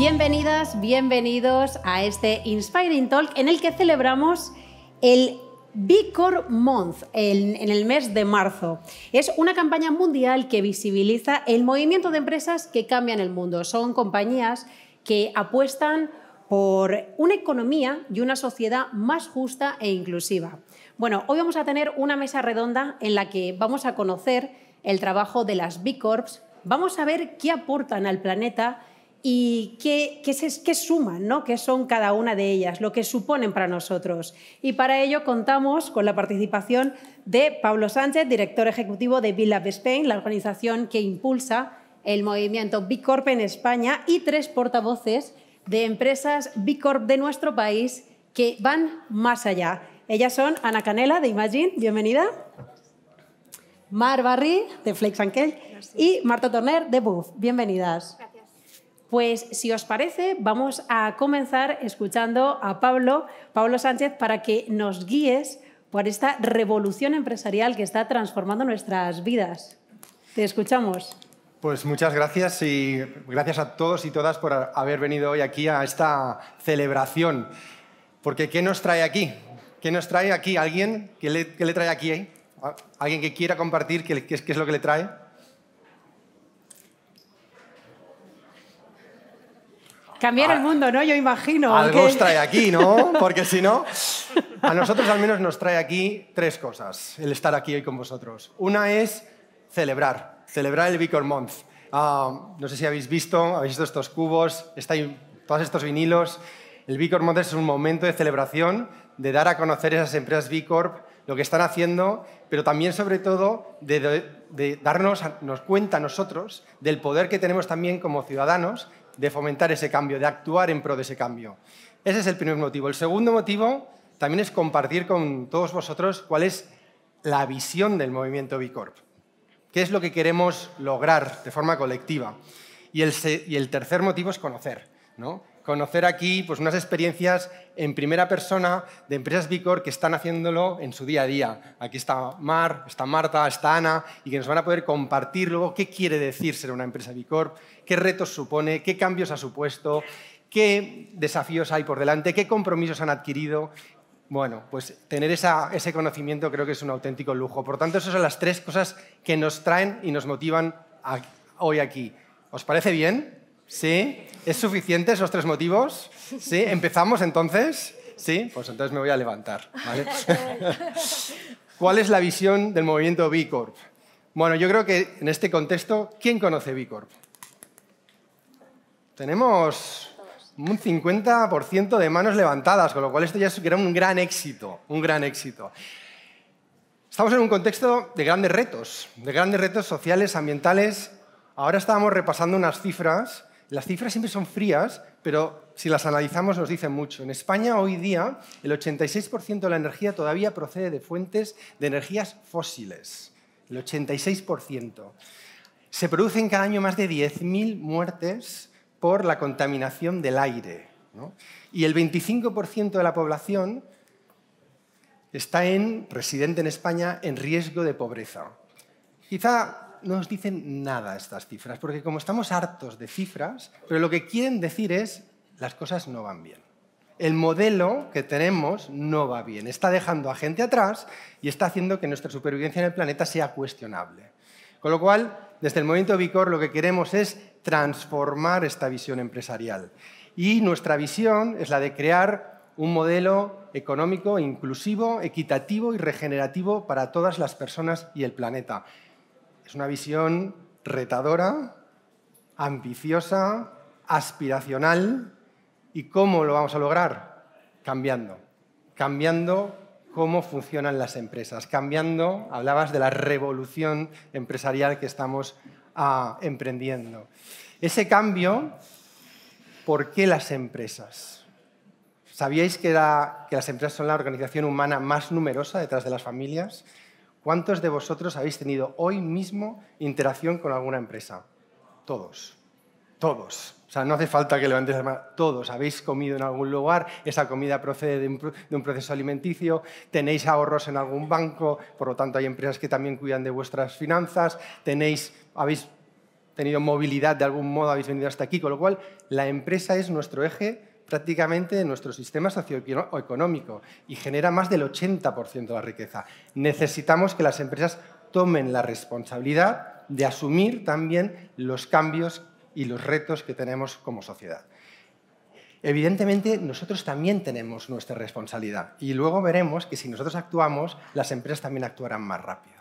Bienvenidas, bienvenidos a este Inspiring Talk en el que celebramos el Corp Month, en, en el mes de marzo. Es una campaña mundial que visibiliza el movimiento de empresas que cambian el mundo. Son compañías que apuestan por una economía y una sociedad más justa e inclusiva. Bueno, hoy vamos a tener una mesa redonda en la que vamos a conocer el trabajo de las B Corps, vamos a ver qué aportan al planeta y qué, suman, ¿no? qué son cada una de ellas, lo que suponen para nosotros. Y para ello contamos con la participación de Pablo Sánchez, director ejecutivo de Villa Spain, la organización que impulsa el movimiento BICORP en España, y tres portavoces de empresas BICORP de nuestro país que van más allá. Ellas son Ana Canela de Imagine, bienvenida. Mar Barry de Flakes and y Marta Torner de Buff, bienvenidas. Pues si os parece, vamos a comenzar escuchando a Pablo, Pablo Sánchez, para que nos guíes por esta revolución empresarial que está transformando nuestras vidas. Te escuchamos. Pues muchas gracias y gracias a todos y todas por haber venido hoy aquí a esta celebración. Porque ¿qué nos trae aquí? ¿Qué nos trae aquí? ¿Alguien? ¿Qué le, trae aquí? Eh? ¿Alguien que quiera compartir qué, es, lo que le trae? Cambiar el mundo, ¿no? Yo imagino. Algo os trae aquí, ¿no? Porque si no, a nosotros al menos nos trae aquí tres cosas el estar aquí hoy con vosotros. Una es celebrar, celebrar el vicor Month. Ah, no sé si habéis visto, habéis visto estos cubos, está todos estos vinilos. El B Month es un momento de celebración, de dar a conocer esas empresas B lo que están haciendo, pero también, sobre todo, de, darnos nos cuenta nosotros del poder que tenemos también como ciudadanos de fomentar ese cambio, de actuar en pro de ese cambio. Ese es el primer motivo. El segundo motivo también es compartir con todos vosotros cuál es la visión del movimiento Bicorp, qué es lo que queremos lograr de forma colectiva. Y el, y el tercer motivo es conocer. ¿no? conocer aquí pues, unas experiencias en primera persona de empresas Bicor que están haciéndolo en su día a día. Aquí está Mar, está Marta, está Ana, y que nos van a poder compartir luego qué quiere decir ser una empresa Bicorp, qué retos supone, qué cambios ha supuesto, qué desafíos hay por delante, qué compromisos han adquirido. Bueno, pues tener ese conocimiento creo que es un auténtico lujo. Por tanto, esas son las tres cosas que nos traen y nos motivan hoy aquí. ¿Os parece bien? ¿Sí? ¿Es suficiente esos tres motivos? ¿Sí? ¿Empezamos entonces? ¿Sí? Pues entonces me voy a levantar. ¿Cuál es la visión del movimiento B Corp? Bueno, yo creo que en este contexto, ¿quién conoce B Corp? Tenemos un 50% de manos levantadas, con lo cual esto ya era un gran éxito, un gran éxito. Estamos en un contexto de grandes retos, de grandes retos sociales, ambientales. Ahora estábamos repasando unas cifras las cifras siempre son frías, pero si las analizamos nos dicen mucho. En España hoy día el 86% de la energía todavía procede de fuentes de energías fósiles. El 86%. Se producen cada año más de 10.000 muertes por la contaminación del aire. Y el 25% de la población está en, residente en España, en riesgo de pobreza. Quizá no nos dicen nada estas cifras, porque como estamos hartos de cifras, pero lo que quieren decir es las cosas no van bien. El modelo que tenemos no va bien, está dejando a gente atrás y está haciendo que nuestra supervivencia en el planeta sea cuestionable. Con lo cual, desde el movimiento Bicor lo que queremos es transformar esta visión empresarial. Y nuestra visión es la de crear un modelo económico inclusivo, equitativo y regenerativo para todas las personas y el planeta. Es una visión retadora, ambiciosa, aspiracional. ¿Y cómo lo vamos a lograr? Cambiando. Cambiando cómo funcionan las empresas. Cambiando, hablabas de la revolución empresarial que estamos ah, emprendiendo. Ese cambio, ¿por qué las empresas? ¿Sabíais que las empresas son la organización humana más numerosa detrás de las familias? ¿Cuántos de vosotros habéis tenido hoy mismo interacción con alguna empresa? Todos. Todos. O sea, no hace falta que levantéis la mano. Todos habéis comido en algún lugar, esa comida procede de un, de un, proceso alimenticio, tenéis ahorros en algún banco, por lo tanto hay empresas que también cuidan de vuestras finanzas, tenéis, habéis tenido movilidad de algún modo, habéis venido hasta aquí, con lo cual la empresa es nuestro eje prácticamente nuestro sistema socioeconómico y genera más del 80% de la riqueza. Necesitamos que las empresas tomen la responsabilidad de asumir también los cambios y los retos que tenemos como sociedad. Evidentemente, nosotros también tenemos nuestra responsabilidad y luego veremos que si nosotros actuamos, las empresas también actuarán más rápido.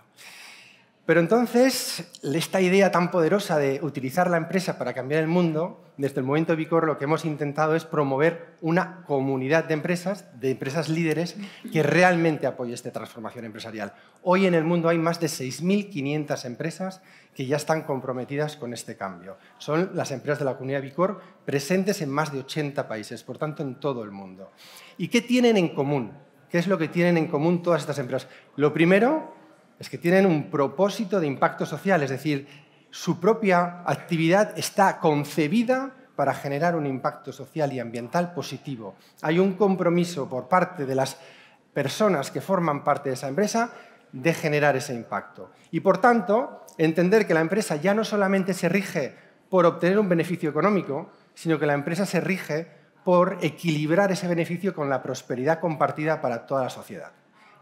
Pero entonces, esta idea tan poderosa de utilizar la empresa para cambiar el mundo, desde el momento Vicor lo que hemos intentado es promover una comunidad de empresas, de empresas líderes, que realmente apoye esta transformación empresarial. Hoy en el mundo hay más de 6.500 empresas que ya están comprometidas con este cambio. Son las empresas de la comunidad Vicor presentes en más de 80 países, por tanto en todo el mundo. ¿Y qué tienen en común? ¿Qué es lo que tienen en común todas estas empresas? Lo primero es que tienen un propósito de impacto social, es decir, su propia actividad está concebida para generar un impacto social y ambiental positivo. Hay un compromiso por parte de las personas que forman parte de esa empresa de generar ese impacto. Y por tanto, entender que la empresa ya no solamente se rige por obtener un beneficio económico, sino que la empresa se rige por equilibrar ese beneficio con la prosperidad compartida para toda la sociedad.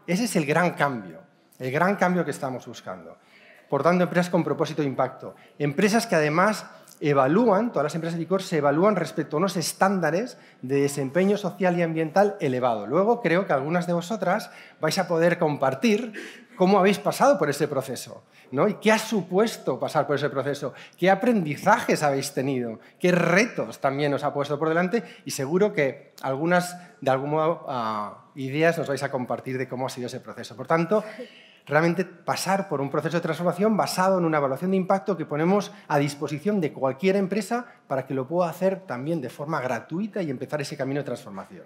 Ese es el gran cambio el gran cambio que estamos buscando. Por tanto, empresas con propósito de impacto. Empresas que además evalúan, todas las empresas de licor se evalúan respecto a unos estándares de desempeño social y ambiental elevado. Luego creo que algunas de vosotras vais a poder compartir cómo habéis pasado por ese proceso, ¿no? Y qué ha supuesto pasar por ese proceso, qué aprendizajes habéis tenido, qué retos también os ha puesto por delante y seguro que algunas, de algún modo, ah, ideas nos vais a compartir de cómo ha sido ese proceso. Por tanto, realmente pasar por un proceso de transformación basado en una evaluación de impacto que ponemos a disposición de cualquier empresa para que lo pueda hacer también de forma gratuita y empezar ese camino de transformación.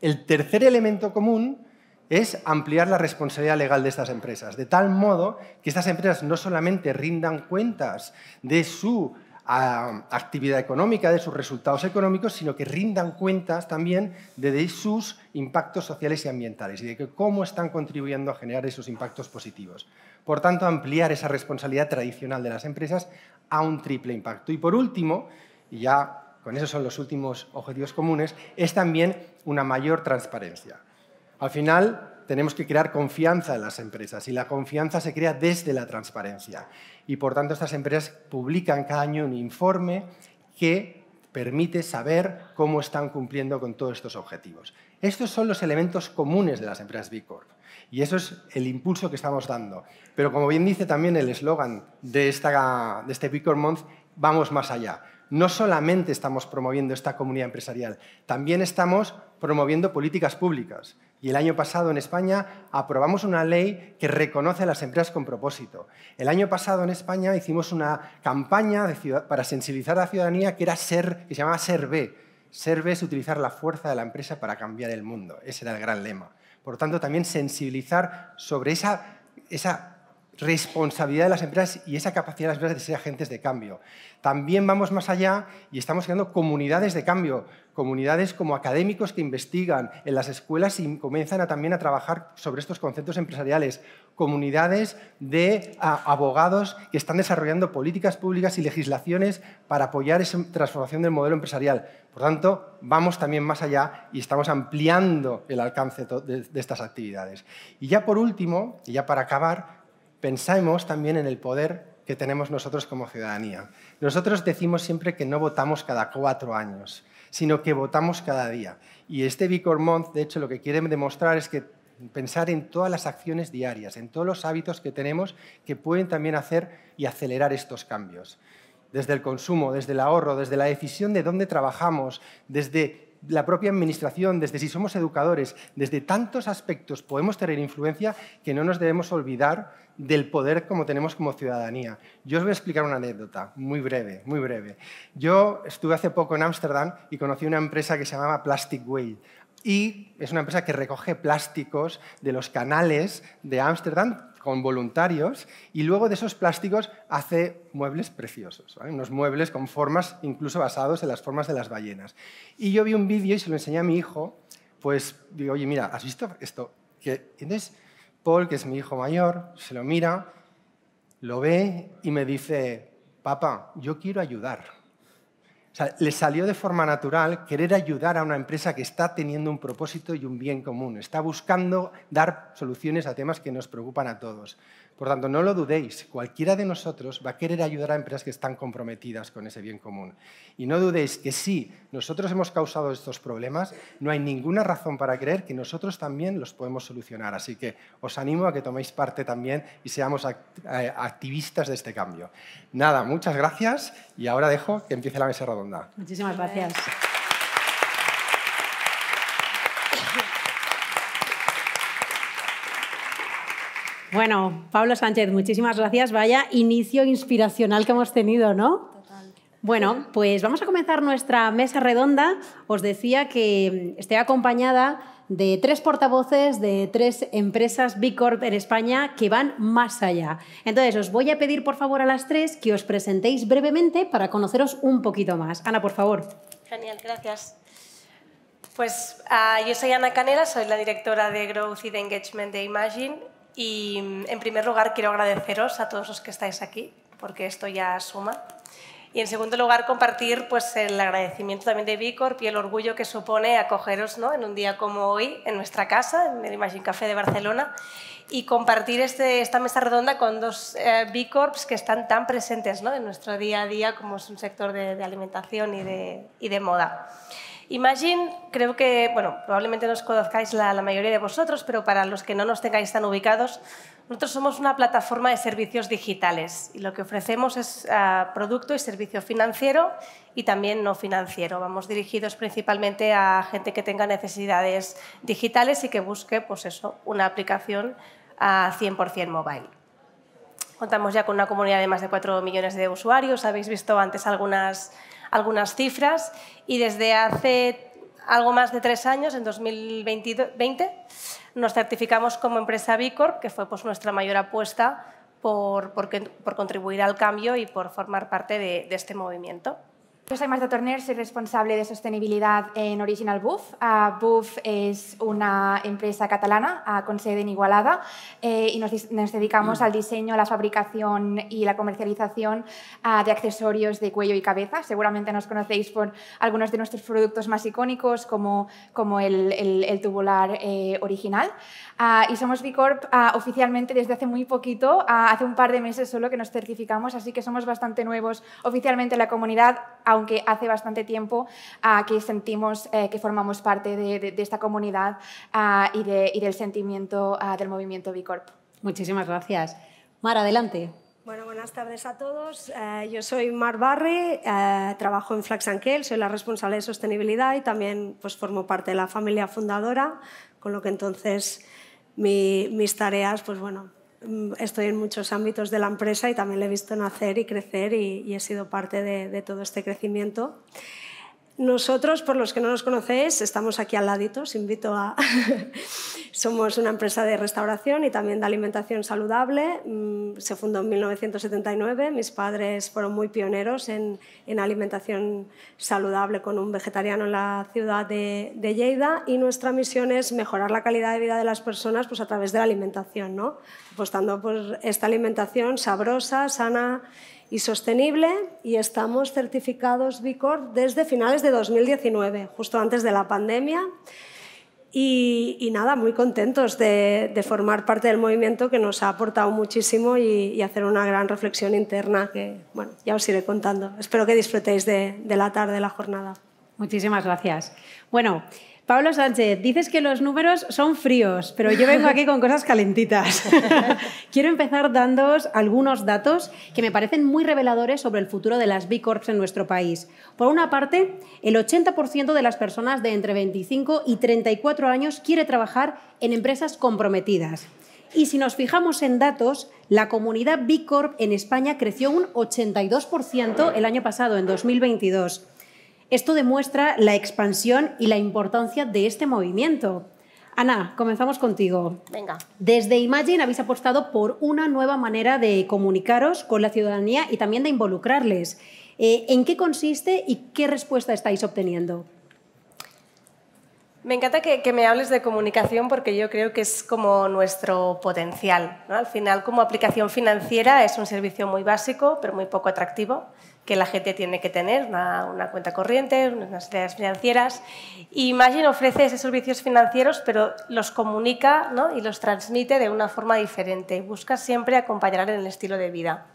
El tercer elemento común es ampliar la responsabilidad legal de estas empresas, de tal modo que estas empresas no solamente rindan cuentas de su a actividad económica, de sus resultados económicos, sino que rindan cuentas también de sus impactos sociales y ambientales y de que cómo están contribuyendo a generar esos impactos positivos. Por tanto, ampliar esa responsabilidad tradicional de las empresas a un triple impacto. Y por último, y ya con esos son los últimos objetivos comunes, es también una mayor transparencia. Al final, tenemos que crear confianza en las empresas y la confianza se crea desde la transparencia. Y por tanto estas empresas publican cada año un informe que permite saber cómo están cumpliendo con todos estos objetivos. Estos son los elementos comunes de las empresas B Corp y eso es el impulso que estamos dando. Pero como bien dice también el eslogan de, de este B Corp Month, vamos más allá no solamente estamos promoviendo esta comunidad empresarial, también estamos promoviendo políticas públicas y el año pasado en España aprobamos una ley que reconoce a las empresas con propósito. El año pasado en España hicimos una campaña para sensibilizar a la ciudadanía que, era ser, que se llamaba Ser B. Ser es utilizar la fuerza de la empresa para cambiar el mundo. Ese era el gran lema. Por lo tanto, también sensibilizar sobre esa, esa responsabilidad de las empresas y esa capacidad de las empresas de ser agentes de cambio. También vamos más allá y estamos creando comunidades de cambio, comunidades como académicos que investigan en las escuelas y comienzan también a trabajar sobre estos conceptos empresariales, comunidades de abogados que están desarrollando políticas públicas y legislaciones para apoyar esa transformación del modelo empresarial. Por tanto, vamos también más allá y estamos ampliando el alcance de, estas actividades. Y ya por último, ya para acabar, pensemos también en el poder que tenemos nosotros como ciudadanía. Nosotros decimos siempre que no votamos cada cuatro años, sino que votamos cada día. Y este Vicor Month, de hecho, lo que quiere demostrar es que pensar en todas las acciones diarias, en todos los hábitos que tenemos que pueden también hacer y acelerar estos cambios. Desde el consumo, desde el ahorro, desde la decisión de dónde trabajamos, desde la propia administración, desde si somos educadores, desde tantos aspectos podemos tener influencia que no nos debemos olvidar del poder como tenemos como ciudadanía. Yo os voy a explicar una anécdota, muy breve, muy breve. Yo estuve hace poco en Ámsterdam y conocí una empresa que se llamaba Plastic Way. Y es una empresa que recoge plásticos de los canales de Ámsterdam con voluntarios y luego de esos plásticos hace muebles preciosos, unos muebles con formas incluso basados en las formas de las ballenas. Y yo vi un vídeo y se lo enseñé a mi hijo, pues digo, oye, mira, ¿has visto esto? Que, tienes Paul, que es mi hijo mayor, se lo mira, lo ve y me dice, papá, yo quiero ayudar. O sea, le salió de forma natural querer ayudar a una empresa que está teniendo un propósito y un bien común, está buscando dar soluciones a temas que nos preocupan a todos. Por tanto, no lo dudéis, cualquiera de nosotros va a querer ayudar a empresas que están comprometidas con ese bien común. Y no dudéis que si nosotros hemos causado estos problemas, no hay ninguna razón para creer que nosotros también los podemos solucionar. Así que os animo a que toméis parte también y seamos eh, activistas de este cambio. Nada, muchas gracias y ahora dejo que empiece la mesa redonda. Muchísimas gracias. Bueno, Pablo Sánchez, muchísimas gracias. Vaya inicio inspiracional que hemos tenido, ¿no? Total. Bueno, pues vamos a comenzar nuestra mesa redonda. Os decía que esté acompañada de tres portavoces de tres empresas B Corp en España que van más allá. Entonces, os voy a pedir por favor a las tres que os presentéis brevemente para conoceros un poquito más. Ana, por favor. Genial, gracias. Pues ah, yo soy Ana Canela, soy la directora de Growth y de Engagement de Imagine y mm, en primer lugar quiero agradeceros a todos los que estáis aquí, porque esto ya suma. Y en segundo lugar compartir pues, el agradecimiento también de Corp y el orgullo que supone acogeros ¿no? en un día como hoy en nuestra casa, en el Imagine Café de Barcelona, y compartir este, esta mesa redonda con dos eh, B Corps que están tan presentes ¿no? en nuestro día a día como es un sector de, de alimentación y de, y de moda. Imagine, creo que, bueno, probablemente nos conozcáis la, mayoría de vosotros, pero para los que no nos tengáis tan ubicados, nosotros somos una plataforma de servicios digitales y lo que ofrecemos es ah, producto y servicio financiero y también no financiero. Vamos dirigidos principalmente a gente que tenga necesidades digitales y que busque, pues eso, una aplicación a ah, 100% mobile. Contamos ya con una comunidad de más de 4 millones de usuarios. Habéis visto antes algunas algunas cifras y desde hace algo más de tres años, en 2020, nos certificamos como empresa B Corp, que fue pues, nuestra mayor apuesta por, por, contribuir al cambio y por formar parte de este movimiento. Yo soy Marta Torner, soy responsable de sostenibilidad en Original Buff. Uh, Buff es una empresa catalana ah, con sede en Igualada eh, y nos, dedicamos al diseño, la fabricación y la comercialización ah, de accesorios de cuello y cabeza. Seguramente nos conocéis por algunos de nuestros productos más icónicos como, como el, tubular eh, original. Ah, y somos Bicorp oficialmente desde hace muy poquito, hace un par de meses solo que nos certificamos, así que somos bastante nuevos oficialmente en la comunidad aunque hace bastante tiempo que sentimos eh, que formamos parte de, esta comunidad ah, y, del sentimiento ah, del movimiento Bicorp. Muchísimas gracias. Mar, adelante. Bueno, buenas tardes a todos. Eh, yo soy Mar Barre, eh, trabajo en Flaxanquel, soy la responsable de sostenibilidad y también pues, formo parte de la familia fundadora, con lo que entonces mis tareas pues, bueno, Mm, estoy en muchos ámbitos de la empresa y también le he visto nacer y crecer y, he sido parte de todo este crecimiento. Nosotros, por los que no nos conocéis, estamos aquí al ladito, os invito a... Somos una empresa de restauración y también de alimentación saludable. Mm, se fundó en 1979. Mis padres fueron muy pioneros en, alimentación saludable con un vegetariano en la ciudad de, Lleida y nuestra misión es mejorar la calidad de vida de las personas pues, a través de la alimentación, ¿no? apostando por esta alimentación sabrosa, sana y sostenible y estamos certificados B Corp desde finales de 2019, justo antes de la pandemia. Y, nada, muy contentos de, formar parte del movimiento que nos ha aportado muchísimo y, hacer una gran reflexión interna que, bueno, ya os iré contando. Espero que disfrutéis de, de la tarde, de la jornada. Muchísimas gracias. Bueno, Pablo Sánchez, dices que los números son fríos, pero yo vengo aquí con cosas calentitas. Quiero empezar dándoos algunos datos que me parecen muy reveladores sobre el futuro de las B Corps en nuestro país. Por una parte, el 80% de las personas de entre 25 y 34 años quiere trabajar en empresas comprometidas. Y si nos fijamos en datos, la comunidad B Corp en España creció un 82% el año pasado, en 2022. Esto demuestra la expansión y la importancia de este movimiento. Ana, comenzamos contigo. Venga. Desde Imagine habéis apostado por una nueva manera de comunicaros con la ciudadanía y también de involucrarles. Eh, ¿En qué consiste y qué respuesta estáis obteniendo? Me encanta que, me hables de comunicación porque yo creo que es como nuestro potencial. Al final, como aplicación financiera, es un servicio muy básico, pero muy poco atractivo que la gente tiene que tener, una, cuenta corriente, unas necesidades financieras. Y Imagine ofrece esos servicios financieros, pero los comunica y los transmite de una forma diferente busca siempre acompañar en el estilo de vida.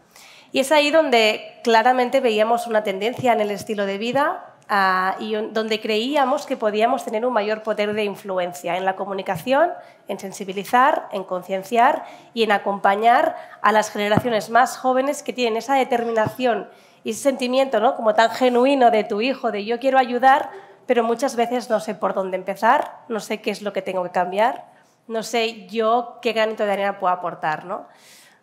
Y es ahí donde claramente veíamos una tendencia en el estilo de vida ah, y donde creíamos que podíamos tener un mayor poder de influencia en la comunicación, en sensibilizar, en concienciar y en acompañar a las generaciones más jóvenes que tienen esa determinación y ese sentimiento, ¿no? Como tan genuino de tu hijo, de yo quiero ayudar, pero muchas veces no sé por dónde empezar, no sé qué es lo que tengo que cambiar, no sé yo qué granito de arena puedo aportar, ¿no?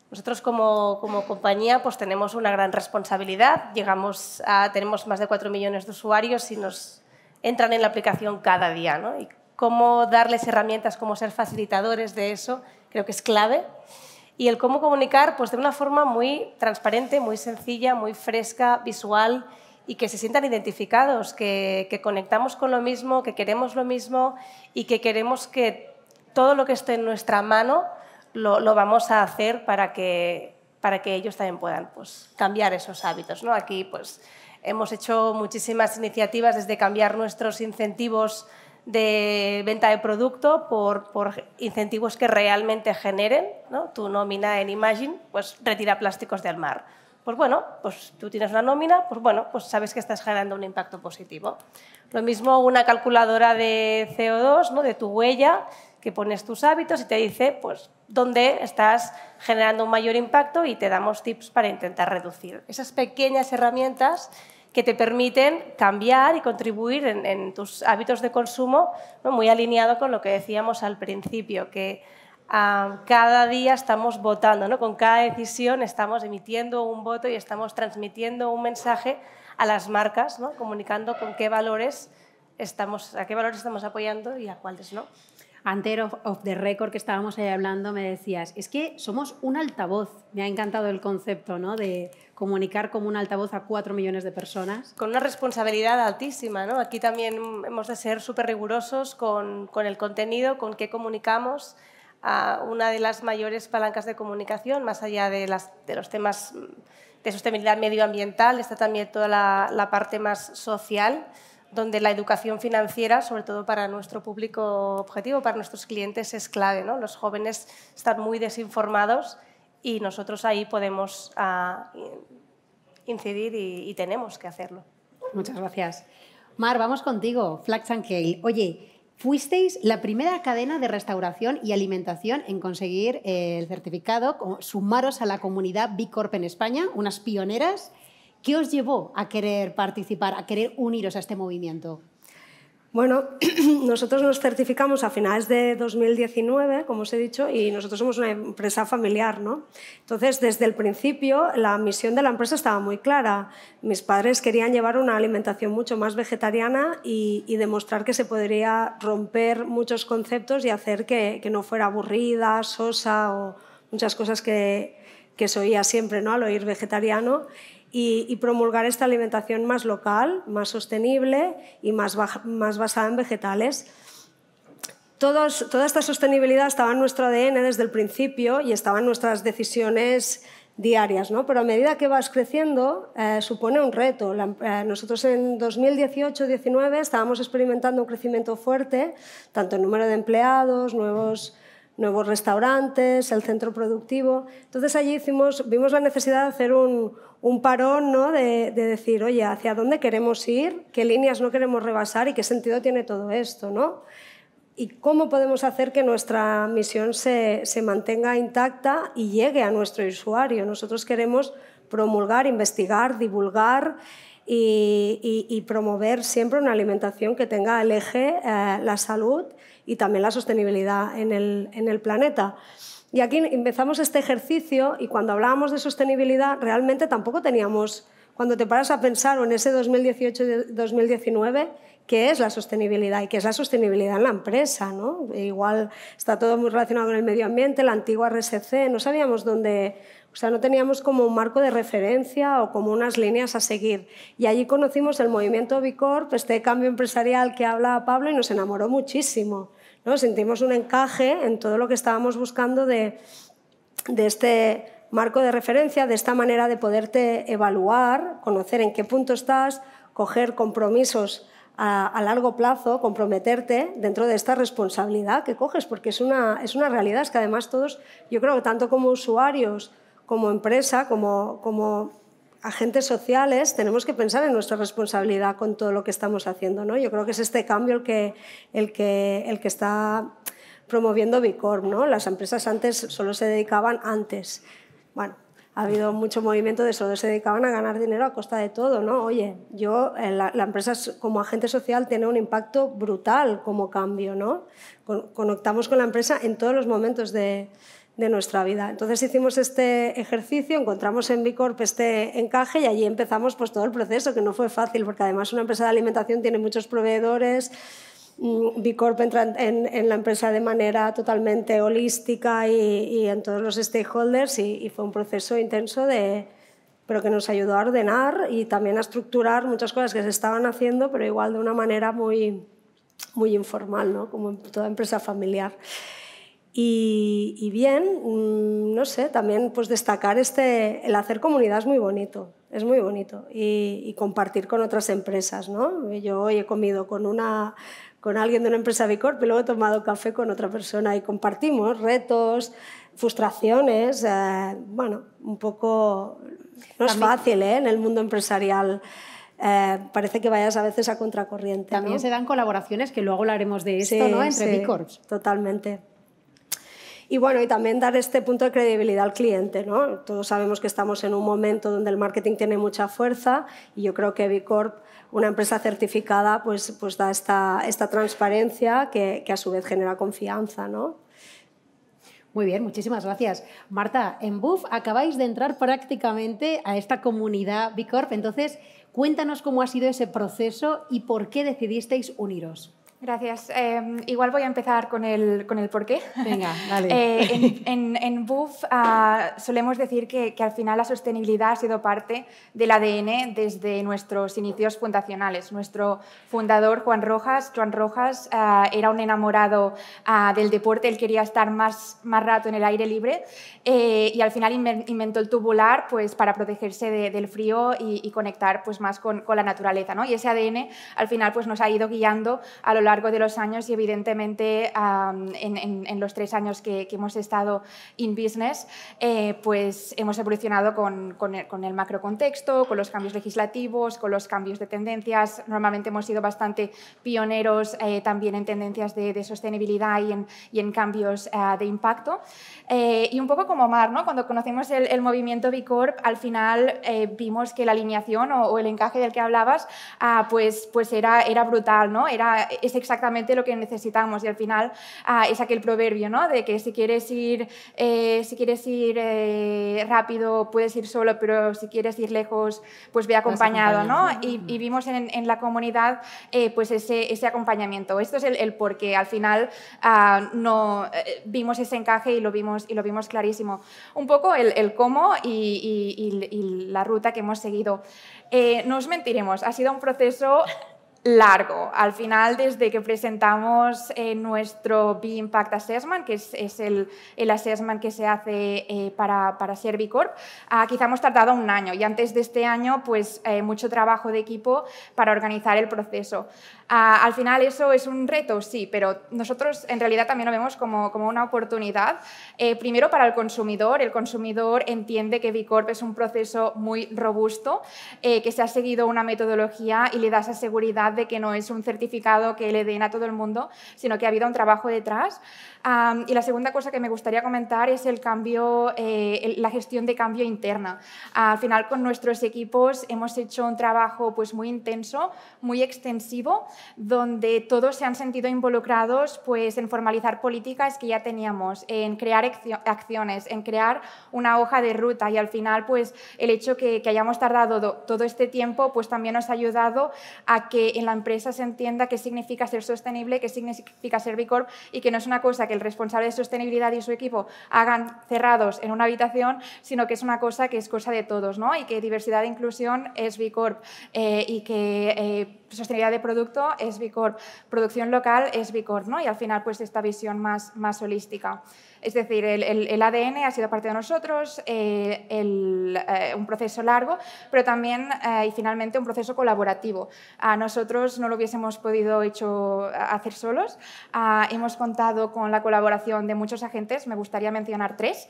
Nosotros como, como, compañía pues tenemos una gran responsabilidad, llegamos a, tenemos más de 4 millones de usuarios y nos entran en la aplicación cada día. ¿no? Y cómo darles herramientas, cómo ser facilitadores de eso, creo que es clave y el cómo comunicar pues, de una forma muy transparente, muy sencilla, muy fresca, visual y que se sientan identificados, que, que conectamos con lo mismo, que queremos lo mismo y que queremos que todo lo que esté en nuestra mano lo, lo vamos a hacer para que, para que ellos también puedan pues, cambiar esos hábitos. ¿no? Aquí pues, hemos hecho muchísimas iniciativas desde cambiar nuestros incentivos de venta de producto por, incentivos que realmente generen ¿no? tu nómina en Imagine, pues retira plásticos del mar. Pues bueno, pues tú tienes una nómina, pues bueno, pues sabes que estás generando un impacto positivo. Lo mismo una calculadora de CO2, ¿no? de tu huella, que pones tus hábitos y te dice pues, dónde estás generando un mayor impacto y te damos tips para intentar reducir. Esas pequeñas herramientas que te permiten cambiar y contribuir en, tus hábitos de consumo, ¿no? muy alineado con lo que decíamos al principio, que ah, cada día estamos votando, ¿no? con cada decisión estamos emitiendo un voto y estamos transmitiendo un mensaje a las marcas, ¿no? comunicando con qué valores estamos, a qué valores estamos apoyando y a cuáles no. Antes of, the record que estábamos ahí hablando me decías, es que somos un altavoz, me ha encantado el concepto ¿no? de comunicar como un altavoz a cuatro millones de personas. Con una responsabilidad altísima, ¿no? Aquí también hemos de ser súper rigurosos con, el contenido, con qué comunicamos, a una de las mayores palancas de comunicación, más allá de, las, de los temas de sostenibilidad medioambiental, está también toda la, parte más social, donde la educación financiera, sobre todo para nuestro público objetivo, para nuestros clientes, es clave. ¿no? Los jóvenes están muy desinformados y nosotros ahí podemos ah, incidir y, tenemos que hacerlo. Muchas gracias. Mar, vamos contigo, Flax and Kale. Oye, fuisteis la primera cadena de restauración y alimentación en conseguir eh, el certificado, sumaros a la comunidad B Corp en España, unas pioneras. ¿Qué os llevó a querer participar, a querer uniros a este movimiento? Bueno, nosotros nos certificamos a finales de 2019, como os he dicho, y nosotros somos una empresa familiar, ¿no? Entonces, desde el principio, la misión de la empresa estaba muy clara. Mis padres querían llevar una alimentación mucho más vegetariana y, demostrar que se podría romper muchos conceptos y hacer que, no fuera aburrida, sosa o muchas cosas que, que se oía siempre ¿no? al oír vegetariano y, promulgar esta alimentación más local, más sostenible y más, más basada en vegetales. toda esta sostenibilidad estaba en nuestro ADN desde el principio y estaban nuestras decisiones diarias, ¿no? pero a medida que vas creciendo eh, supone un reto. Eh, nosotros en 2018-19 estábamos experimentando un crecimiento fuerte, tanto en número de empleados, nuevos nuevos restaurantes, el centro productivo. Entonces allí vimos la necesidad de hacer un, parón ¿no? de, decir, oye, ¿hacia dónde queremos ir? ¿Qué líneas no queremos rebasar? ¿Y qué sentido tiene todo esto? ¿no? ¿Y cómo podemos hacer que nuestra misión se, se mantenga intacta y llegue a nuestro usuario? Nosotros queremos promulgar, investigar, divulgar, y, promover siempre una alimentación que tenga el eje eh, la salud y también la sostenibilidad en el, en el planeta. Y aquí empezamos este ejercicio y cuando hablábamos de sostenibilidad realmente tampoco teníamos cuando te paras a pensar en ese 2018-2019, qué es la sostenibilidad y qué es la sostenibilidad en la empresa. E igual está todo muy relacionado con el medio ambiente, la antigua RSC, no sabíamos dónde, o sea, no teníamos como un marco de referencia o como unas líneas a seguir. Y allí conocimos el movimiento Bicorp, este cambio empresarial que habla Pablo y nos enamoró muchísimo. ¿no? Sentimos un encaje en todo lo que estábamos buscando de, de este marco de referencia, de esta manera de poderte evaluar, conocer en qué punto estás, coger compromisos a, largo plazo, comprometerte dentro de esta responsabilidad que coges, porque es una, es una realidad, es que además todos, yo creo que tanto como usuarios, como empresa, como, agentes sociales, tenemos que pensar en nuestra responsabilidad con todo lo que estamos haciendo. ¿no? Yo creo que es este cambio el que, el que, el que está promoviendo Bicorp. ¿no? Las empresas antes solo se dedicaban antes bueno, ha habido mucho movimiento de solo se dedicaban a ganar dinero a costa de todo, ¿no? Oye, yo, eh, la, empresa como agente social tiene un impacto brutal como cambio, ¿no? conectamos con la empresa en todos los momentos de, nuestra vida. Entonces hicimos este ejercicio, encontramos en Bicorp este encaje y allí empezamos pues, todo el proceso, que no fue fácil, porque además una empresa de alimentación tiene muchos proveedores, Mm, Bicorp entra en, la empresa de manera totalmente holística y, en todos los stakeholders y, fue un proceso intenso de pero que nos ayudó a ordenar y también a estructurar muchas cosas que se estaban haciendo, pero igual de una manera muy, muy informal, ¿no? como en toda empresa familiar. Y, bien, mm, no sé, también pues destacar este, el hacer comunidad es muy bonito, es muy bonito, y, y compartir con otras empresas, ¿no? Yo hoy he comido con una con alguien de una empresa B Corp y luego he tomado café con otra persona y compartimos retos, frustraciones, eh, bueno, un poco... No es fácil ¿eh? en el mundo empresarial. Eh, parece que vayas a veces a contracorriente. También se dan colaboraciones, que luego hablaremos de esto, ¿no? Entre sí, Totalmente. Y bueno, y también dar este punto de credibilidad al cliente, ¿no? Todos sabemos que estamos en un momento donde el marketing tiene mucha fuerza y yo creo que B Corp una empresa certificada pues, pues da esta, transparencia que, a su vez genera confianza. ¿no? Muy bien, muchísimas gracias. Marta, en BUF acabáis de entrar prácticamente a esta comunidad B Entonces, cuéntanos cómo ha sido ese proceso y por qué decidisteis uniros. Gracias. Em, igual voy a empezar con el, con el porqué. Venga, dale. Eh, en, en, BUF ah, solemos decir que, al final la sostenibilidad ha sido parte del ADN desde nuestros inicios fundacionales. Nuestro fundador, Juan Rojas, Juan Rojas ah, era un enamorado ah, del deporte, él quería estar más, más rato en el aire libre eh, y al final inventó el tubular pues, para protegerse del frío y, y, conectar pues, más con, con la naturaleza. ¿no? Y ese ADN al final pues, nos ha ido guiando a lo largo de los años y evidentemente en, los tres años que, hemos estado in business, eh, pues hemos evolucionado con, el, macro contexto, con los cambios legislativos, con los cambios de tendencias. Normalmente hemos sido bastante pioneros eh, también en tendencias de, sostenibilidad y en, y en cambios eh, de impacto. y un poco como Mar, ¿no? cuando conocemos el, movimiento B Corp, al final vimos que la alineación o, el encaje del que hablabas, ah, pues, pues era, era brutal, ¿no? era, exactamente lo que necesitamos y al final ah, es aquel proverbio, ¿no? De que si quieres ir, eh, si quieres ir eh, rápido puedes ir solo, pero si quieres ir lejos pues ve acompañado, ¿no? Y, vimos en, la comunidad eh, pues ese, ese, acompañamiento. Esto es el, el por al final ah, no vimos ese encaje y lo vimos y lo vimos clarísimo. Un poco el, cómo y, y, la ruta que hemos seguido. no os mentiremos, ha sido un proceso largo. Al final, desde que presentamos eh, nuestro B-Impact Assessment, que es, el, assessment que se hace eh, para, ser B Corp, ah, quizá hemos tardado un año y antes de este año, pues eh, mucho trabajo de equipo para organizar el proceso. Ah, al final, eso es un reto, sí, pero nosotros en realidad también lo vemos como, como una oportunidad. primero, para el consumidor, el consumidor entiende que B Corp es un proceso muy robusto, que se ha seguido una metodología y le da esa seguridad de que no es un certificado que le den a todo el mundo, sino que ha habido un trabajo detrás. y la segunda cosa que me gustaría comentar es el cambio, eh, la gestión de cambio interna. al final, con nuestros equipos hemos hecho un trabajo pues, muy intenso, muy extensivo, donde todos se han sentido involucrados pues, en formalizar políticas que ya teníamos, en crear acciones, en crear una hoja de ruta y al final pues, el hecho que, que hayamos tardado todo este tiempo pues, también nos ha ayudado a que en la empresa se entienda qué significa ser sostenible, qué significa ser B y que no es una cosa que el responsable de sostenibilidad y su equipo hagan cerrados en una habitación, sino que es una cosa que es cosa de todos, Y que diversidad e inclusión es B eh, y que eh, sostenibilidad de producto es vicor producción local es vicor ¿no? y al final pues esta visión más, más holística. Es decir, el, el, ADN ha sido parte de nosotros, eh, eh, un proceso largo, pero también eh, y finalmente un proceso colaborativo. A nosotros no lo hubiésemos podido hecho, hacer solos. hemos contado con la colaboración de muchos agentes, me gustaría mencionar tres.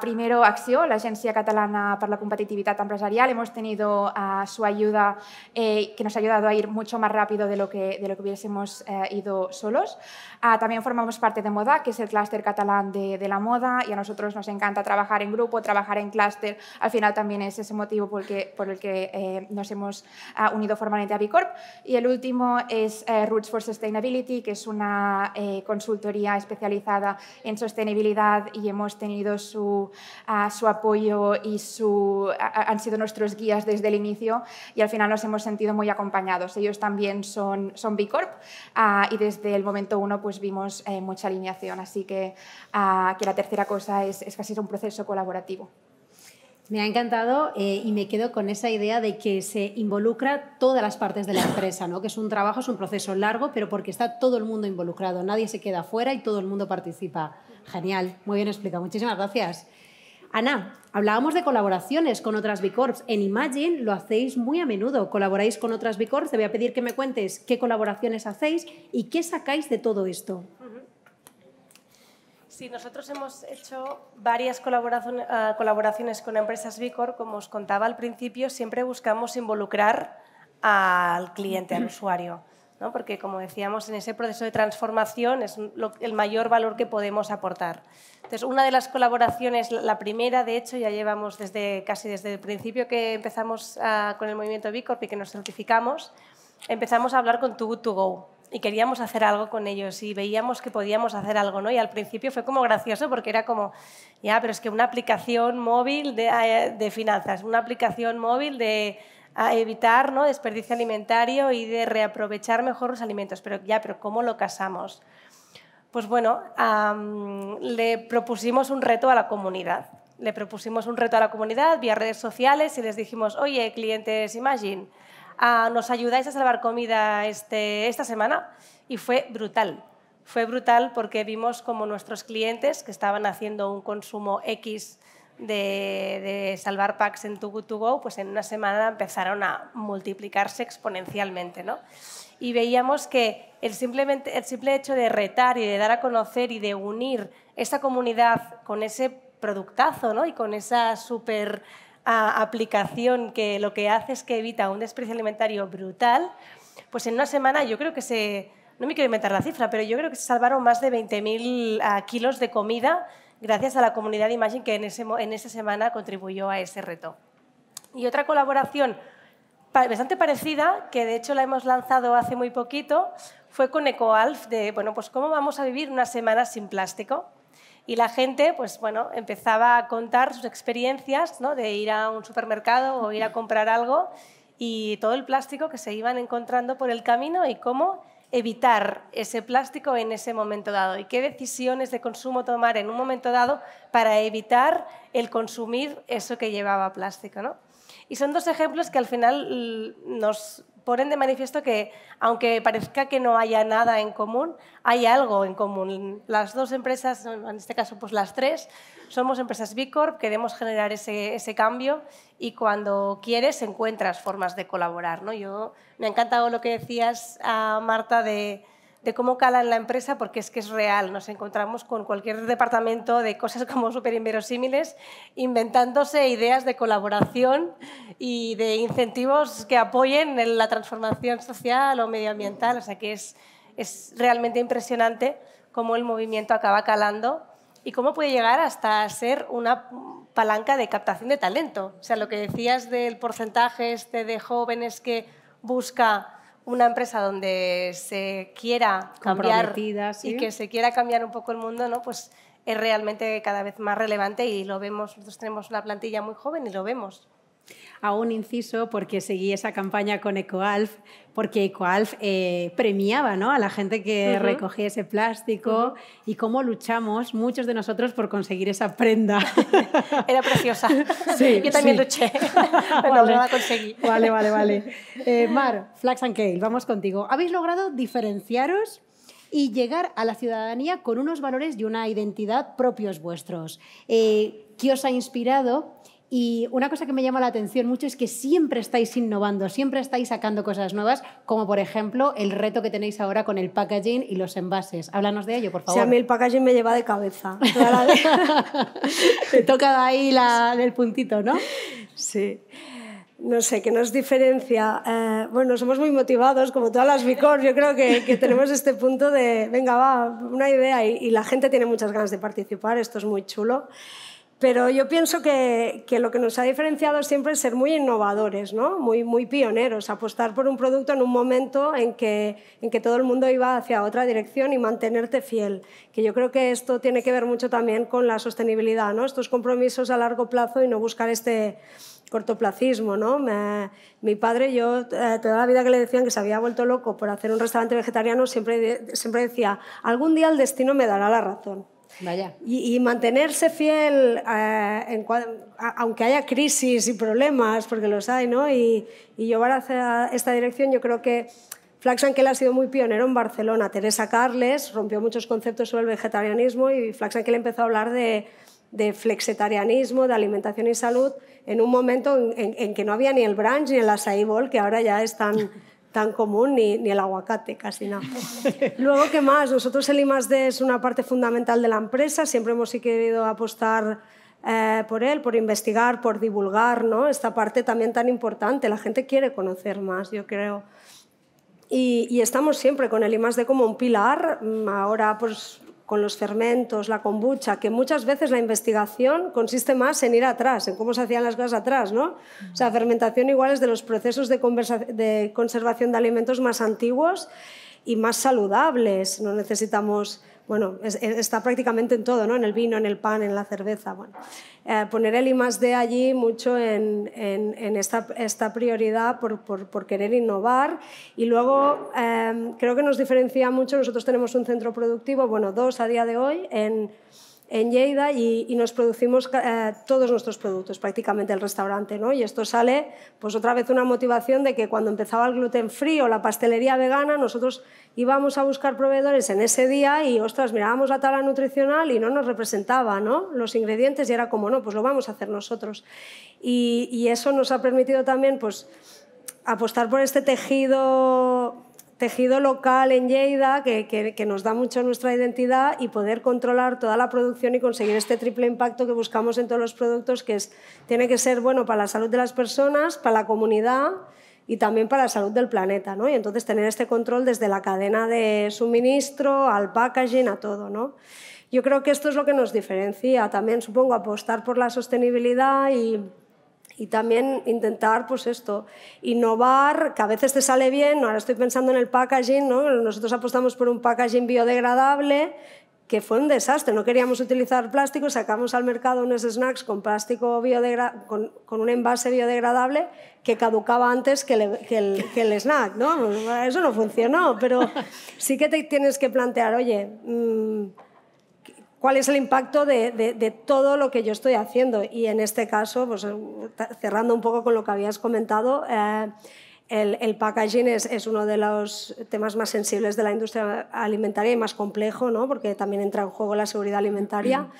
primero, Axio, la Agencia Catalana para la Competitividad Empresarial. Hemos tenido a su ayuda, que nos ha ayudado a ir mucho más rápido de lo que, de lo que hubiésemos eh, ido solos. Ah, también formamos parte de Moda, que es el clúster catalán de, la moda, y a nosotros nos encanta trabajar en grupo, trabajar en clúster. Al final también es ese motivo por el que, por el que eh, nos hemos ah, unido formalmente a Bicorp. Y el último es eh, Roots for Sustainability, que es una consultoría especializada en sostenibilidad y hemos tenido su, ah, su apoyo y su, han sido nuestros guías desde el inicio y al final nos hemos sentido muy acompañados ellos también son, son B Corp ah, y desde el momento uno pues vimos eh, mucha alineación. Así que, ah, que la tercera cosa es, es casi un proceso colaborativo. Me ha encantado eh, y me quedo con esa idea de que se involucra todas las partes de la empresa, ¿no? que es un trabajo, es un proceso largo, pero porque está todo el mundo involucrado, nadie se queda fuera y todo el mundo participa. Genial, muy bien explicado. Muchísimas gracias. Ana, hablábamos de colaboraciones con otras B Corps. En Imagine lo hacéis muy a menudo. Colaboráis con otras B Corps. Te voy a pedir que me cuentes qué colaboraciones hacéis y qué sacáis de todo esto. Sí, nosotros hemos hecho varias ah, colaboraciones con empresas B Como os contaba al principio, siempre buscamos involucrar al cliente, al usuario porque como decíamos, en ese proceso de transformación es el mayor valor que podemos aportar. Entonces, una de las colaboraciones, la primera, de hecho, ya llevamos desde casi desde el principio que empezamos ah, con el movimiento B Corp y que nos certificamos, empezamos a hablar con Too Good To Go y queríamos hacer algo con ellos y veíamos que podíamos hacer algo, ¿no? Y al principio fue como gracioso porque era como, ya, pero es que una aplicación móvil de ah, eh, finanzas, una aplicación móvil de a evitar ¿no? desperdicio alimentario y de reaprovechar mejor los alimentos. Pero ya, pero ¿cómo lo casamos? Pues bueno, le propusimos un reto a la comunidad. Le propusimos un reto a la comunidad vía redes sociales y les dijimos, oye, clientes Imagine, ah, ¿nos ayudáis a salvar comida este, esta semana? Y fue brutal. Fue brutal porque vimos como nuestros clientes que estaban haciendo un consumo X de, salvar packs en Too Good To Go, pues en una semana empezaron a multiplicarse exponencialmente. ¿no? Y veíamos que el, simple hecho de retar y de dar a conocer y de unir esa comunidad con ese productazo ¿no? y con esa super aplicación que lo que hace es que evita un desprecio alimentario brutal, pues en una semana yo creo que se, no me quiero inventar la cifra, pero yo creo que se salvaron más de 20.000 ah, kilos de comida gracias a la comunidad de Imagine que en, esa semana contribuyó a ese reto. Y otra colaboración bastante parecida, que de hecho la hemos lanzado hace muy poquito, fue con EcoAlf, de, bueno, pues cómo vamos a vivir una semana sin plástico. Y la gente, pues bueno, empezaba a contar sus experiencias, ¿no? De ir a un supermercado o ir a comprar algo y todo el plástico que se iban encontrando por el camino y cómo evitar ese plástico en ese momento dado y qué decisiones de consumo tomar en un momento dado para evitar el consumir eso que llevaba plástico. Y son dos ejemplos que al final mm, nos ponen de manifiesto que, aunque parezca que no haya nada en común, hay algo en común. Las dos empresas, en este caso pues las tres, somos empresas B Corp, queremos generar ese, cambio y cuando quieres encuentras formas de colaborar. ¿no? Yo, me ha encantado lo que decías, a ah, Marta, de, cómo cala en la empresa, porque es que es real. Nos encontramos con cualquier departamento de cosas como súper inverosímiles, inventándose ideas de colaboración y de incentivos que apoyen en la transformación social o medioambiental. O sea que es, es realmente impresionante cómo el movimiento acaba calando y cómo puede llegar hasta ser una palanca de captación de talento. O sea, lo que decías del porcentaje este de jóvenes que busca una empresa donde se quiera cambiar y que se quiera cambiar un poco el mundo, ¿no? Pues es realmente cada vez más relevante y lo vemos, nosotros tenemos una plantilla muy joven y lo vemos. Aún un inciso porque seguí esa campaña con EcoAlf, porque EcoAlf eh, premiaba ¿no? a la gente que recogía ese plástico y cómo luchamos muchos de nosotros por conseguir esa prenda. Era preciosa. Sí, Yo también luché, pero no la conseguí. Vale, vale, vale. Eh, Mar, Flax and Kale, vamos contigo. ¿Habéis logrado diferenciaros y llegar a la ciudadanía con unos valores y una identidad propios vuestros. Eh, ¿Qué os ha inspirado y una cosa que me llama la atención mucho es que siempre estáis innovando, siempre estáis sacando cosas nuevas, como por ejemplo el reto que tenéis ahora con el packaging y los envases. Háblanos de ello, por favor. Sí, a mí el packaging me lleva de cabeza. Te toca ahí el puntito, ¿no? Sí. No sé, ¿qué nos diferencia? Eh, bueno, somos muy motivados, como todas las Vicor. Yo creo que, tenemos este punto de, venga, va, una idea y, y la gente tiene muchas ganas de participar, esto es muy chulo. Pero yo pienso que, lo que nos ha diferenciado siempre es ser muy innovadores, ¿no? muy, pioneros, apostar por un producto en un momento en que, todo el mundo iba hacia otra dirección y mantenerte fiel. Que yo creo que esto tiene que ver mucho también con la sostenibilidad, ¿no? estos compromisos a largo plazo y no buscar este cortoplacismo. mi padre, yo eh, toda la vida que le decían que se había vuelto loco por hacer un restaurante vegetariano, siempre, siempre decía, algún día el destino me dará la razón. Y, mantenerse fiel, eh, aunque haya crisis y problemas, porque los hay, ¿no? Y, llevar hacia esta dirección, yo creo que Flax ha sido muy pionero en Barcelona. Teresa Carles rompió muchos conceptos sobre el vegetarianismo y Flax empezó a hablar de, de flexitarianismo, de alimentación y salud, en un momento en, que no había ni el brunch ni el acai que ahora ya están tan común ni, ni el aguacate, casi nada. Luego, ¿qué más? Nosotros el I+.D. es una parte fundamental de la empresa, siempre hemos querido apostar eh, por él, por investigar, por divulgar, ¿no? Esta parte también tan importante, la gente quiere conocer más, yo creo. Y, y, estamos siempre con el I+.D. como un pilar. Mm, ahora, pues, con los fermentos, la kombucha, que muchas veces la investigación consiste más en ir atrás, en cómo se hacían las cosas atrás, ¿no? O sea, fermentación igual es de los procesos de, de conservación de alimentos más antiguos y más saludables. No necesitamos bueno, está prácticamente en todo, ¿no? en el vino, en el pan, en la cerveza. Bueno, eh, poner el I más D allí mucho en, esta, prioridad por, querer innovar. Y luego eh, creo que nos diferencia mucho, nosotros tenemos un centro productivo, bueno, dos a día de hoy, en en Lleida y, nos producimos eh, todos nuestros productos, prácticamente el restaurante. ¿no? Y esto sale, pues otra vez una motivación de que cuando empezaba el gluten frío, la pastelería vegana, nosotros íbamos a buscar proveedores en ese día y, ostras, mirábamos la tabla nutricional y no nos representaba ¿no? los ingredientes y era como, no, pues lo vamos a hacer nosotros. Y, y eso nos ha permitido también pues, apostar por este tejido tejido local en Lleida que, que, que, nos da mucho nuestra identidad y poder controlar toda la producción y conseguir este triple impacto que buscamos en todos los productos, que es, tiene que ser bueno para la salud de las personas, para la comunidad y también para la salud del planeta. ¿no? Y entonces tener este control desde la cadena de suministro al packaging, a todo. ¿no? Yo creo que esto es lo que nos diferencia. También supongo apostar por la sostenibilidad y y también intentar, pues esto, innovar, que a veces te sale bien, ahora estoy pensando en el packaging, ¿no? Nosotros apostamos por un packaging biodegradable, que fue un desastre, no queríamos utilizar plástico, sacamos al mercado unos snacks con plástico con, un envase biodegradable que caducaba antes que, el, que el, snack, ¿no? eso no funcionó, pero sí que te tienes que plantear, oye, mm, cuál es el impacto de, todo lo que yo estoy haciendo. Y en este caso, pues, eh, cerrando un poco con lo que habías comentado, eh, el, packaging es, uno de los temas más sensibles de la industria alimentaria y más complejo, porque también entra en juego la seguridad alimentaria.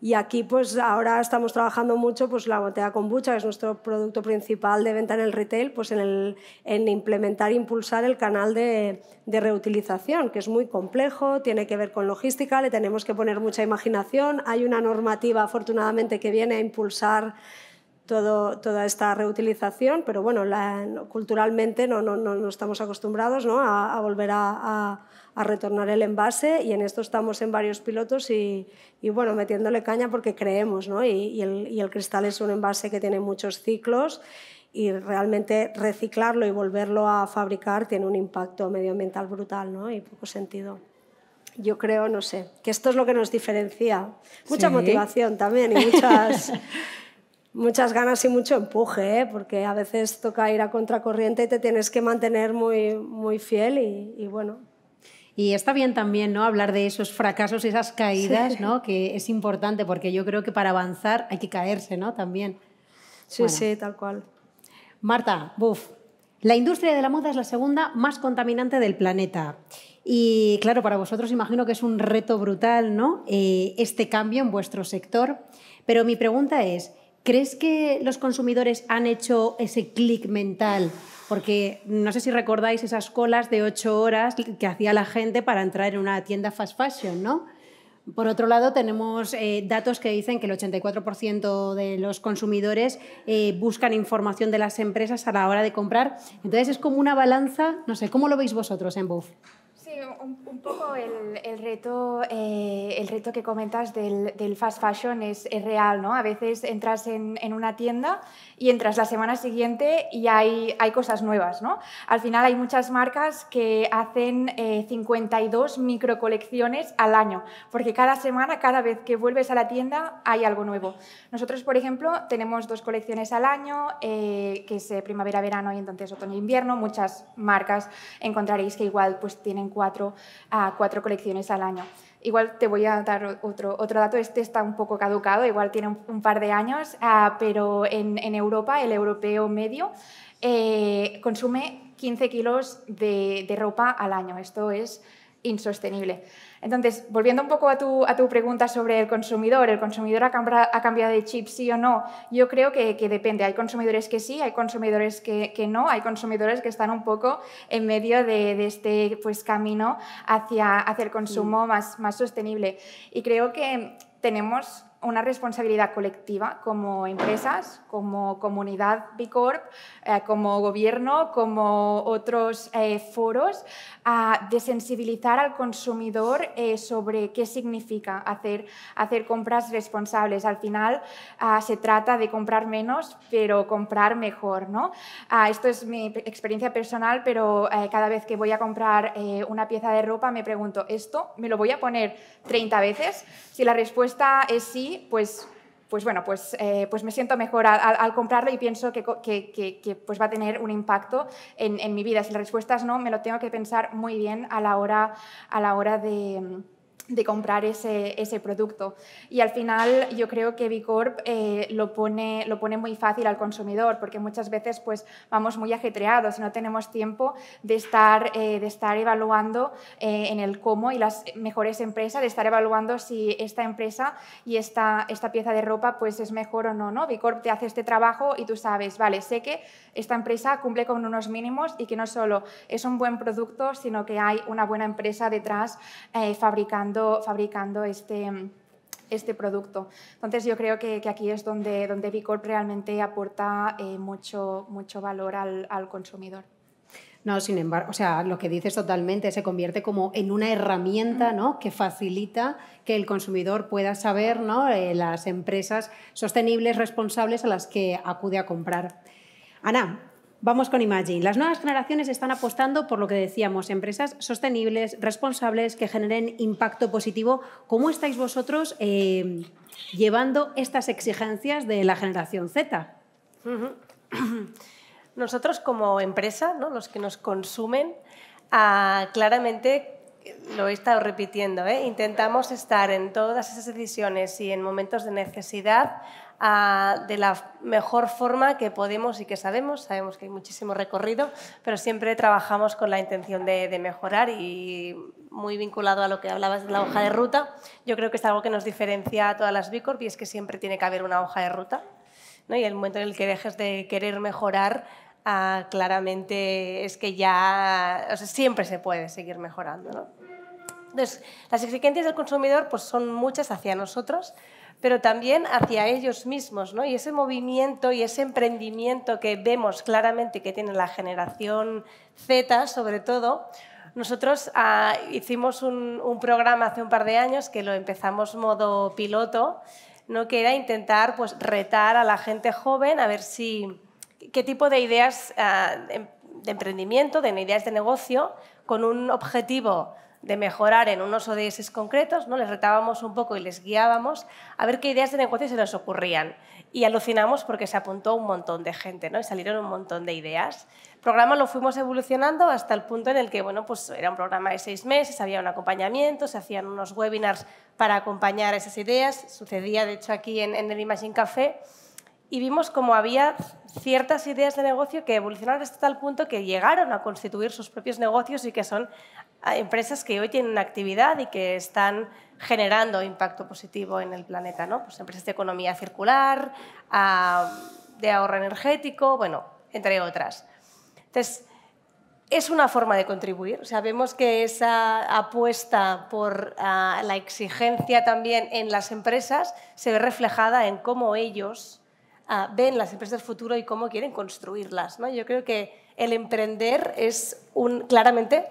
Y aquí pues ahora estamos trabajando mucho pues la botella bucha, que es nuestro producto principal de venta en el retail, pues en, el, en implementar e impulsar el canal de, de, reutilización, que es muy complejo, tiene que ver con logística, le tenemos que poner mucha imaginación. Hay una normativa afortunadamente que viene a impulsar toda esta reutilización, pero bueno, la, culturalmente no, no, no, estamos acostumbrados ¿no? a, volver a, a, retornar el envase y en esto estamos en varios pilotos y, y bueno, metiéndole caña porque creemos, ¿no? Y, el, y el cristal es un envase que tiene muchos ciclos y realmente reciclarlo y volverlo a fabricar tiene un impacto medioambiental brutal ¿no? y poco sentido yo creo, no sé, que esto es lo que nos diferencia. Mucha motivación también y muchas, muchas ganas y mucho empuje, ¿eh? porque a veces toca ir a contracorriente y te tienes que mantener muy, muy fiel y, bueno. Y está bien también ¿no? hablar de esos fracasos, esas caídas, ¿no? que es importante porque yo creo que para avanzar hay que caerse ¿no? también. Sí, sí, tal cual. Marta, buf, la industria de la moda es la segunda más contaminante del planeta. Y claro, para vosotros imagino que es un reto brutal ¿no? Eh, este cambio en vuestro sector. Pero mi pregunta es, ¿Crees que los consumidores han hecho ese clic mental? Porque no sé si recordáis esas colas de ocho horas que hacía la gente para entrar en una tienda fast fashion, ¿no? Por otro lado, tenemos eh, datos que dicen que el 84% de los consumidores eh, buscan información de las empresas a la hora de comprar. Entonces es como una balanza, no sé, ¿cómo lo veis vosotros en Buff? un, poco el, reto, eh, el reto que comentas del, fast fashion es, real, ¿no? A veces entras en, una tienda y entras la semana siguiente y hay, hay cosas nuevas, ¿no? Al final hay muchas marcas que hacen 52 eh, micro colecciones al año, porque cada semana, cada vez que vuelves a la tienda, hay algo nuevo. Nosotros, por ejemplo, tenemos dos colecciones al año, eh, que es primavera-verano y entonces otoño-invierno. Muchas marcas encontraréis que igual pues, tienen cuatro cuatro, a cuatro colecciones al año. Igual te voy a dar otro, otro dato, este está un poco caducado, igual tiene un, par de años, ah, pero en, Europa el europeo medio eh, consume 15 kilos de ropa al año. Esto es insostenible. Entonces, volviendo un poco a tu, pregunta sobre el consumidor, ¿el consumidor ha, cambiado de chip sí o no? Yo creo que, depende. Hay consumidores que sí, hay consumidores que, no, hay consumidores que están un poco en medio de, este pues, camino hacia, el consumo más, más sostenible. Y creo que tenemos una responsabilidad colectiva como empresas, como comunidad B Corp, eh, como gobierno, como otros eh, foros, de sensibilizar al consumidor eh, sobre qué significa hacer, hacer compras responsables. Al final ah, se trata de comprar menos, pero comprar mejor. ¿no? Ah, esto es mi experiencia personal, pero cada vez que voy a comprar una pieza de ropa me pregunto, ¿esto me lo voy a poner 30 veces? Si la respuesta es sí, pues, pues bueno, pues, eh, pues me siento mejor al, comprarlo y pienso que, que, pues va a tener un impacto en, mi vida. Si las respuestas no, me lo tengo que pensar muy bien a la hora, a la hora de de comprar ese, producto. Y al final yo creo que Bicorp eh, lo, pone, lo pone muy fácil al consumidor, porque muchas veces pues, vamos muy ajetreados no tenemos tiempo de estar, eh, de estar evaluando eh, en el cómo y las mejores empresas, de estar evaluando si esta empresa y esta, esta pieza de ropa pues, es mejor o no, no. Bicorp te hace este trabajo y tú sabes, vale, sé que esta empresa cumple con unos mínimos y que no solo es un buen producto, sino que hay una buena empresa detrás fabricando fabricando, este este producto. Entonces yo creo que, aquí es donde, donde Bicorp realmente aporta eh, mucho, mucho valor al, consumidor. No, sin embargo, o sea, lo que dices totalmente se convierte como en una herramienta ¿no? que facilita que el consumidor pueda saber ¿no? Eh, las empresas sostenibles, responsables a las que acude a comprar. Ana, Vamos con Imagine. Las nuevas generaciones están apostando por lo que decíamos, empresas sostenibles, responsables, que generen impacto positivo. ¿Cómo estáis vosotros eh, llevando estas exigencias de la generación Z? Nosotros como empresa, ¿no? los que nos consumen, ah, claramente lo he estado repitiendo, ¿eh? intentamos estar en todas esas decisiones y en momentos de necesidad de la mejor forma que podemos y que sabemos. Sabemos que hay muchísimo recorrido, pero siempre trabajamos con la intención de, mejorar y muy vinculado a lo que hablabas de la hoja de ruta. Yo creo que es algo que nos diferencia a todas las B y es que siempre tiene que haber una hoja de ruta. ¿no? Y el momento en el que dejes de querer mejorar, ah, claramente es que ya o sea, siempre se puede seguir mejorando. Entonces, las exigencias del consumidor pues, son muchas hacia nosotros, pero también hacia ellos mismos, ¿no? Y ese movimiento y ese emprendimiento que vemos claramente que tiene la generación Z, sobre todo, nosotros ah, hicimos un, programa hace un par de años que lo empezamos modo piloto, ¿no? que era intentar pues, retar a la gente joven a ver si qué tipo de ideas ah, de emprendimiento, de ideas de negocio, con un objetivo de mejorar en unos ODS concretos, ¿no? les retábamos un poco y les guiábamos a ver qué ideas de negocio se nos ocurrían. Y alucinamos porque se apuntó un montón de gente ¿no? y salieron un montón de ideas. El programa lo fuimos evolucionando hasta el punto en el que bueno, pues era un programa de seis meses, había un acompañamiento, se hacían unos webinars para acompañar esas ideas. Sucedía, de hecho, aquí en, el Imagine Café y vimos cómo había ciertas ideas de negocio que evolucionaron hasta tal punto que llegaron a constituir sus propios negocios y que son empresas que hoy tienen actividad y que están generando impacto positivo en el planeta, ¿no? Pues empresas de economía circular, de ahorro energético, bueno, entre otras. Entonces, es una forma de contribuir. Sabemos que esa apuesta por la exigencia también en las empresas se ve reflejada en cómo ellos ven las empresas del futuro y cómo quieren construirlas. Yo creo que el emprender es claramente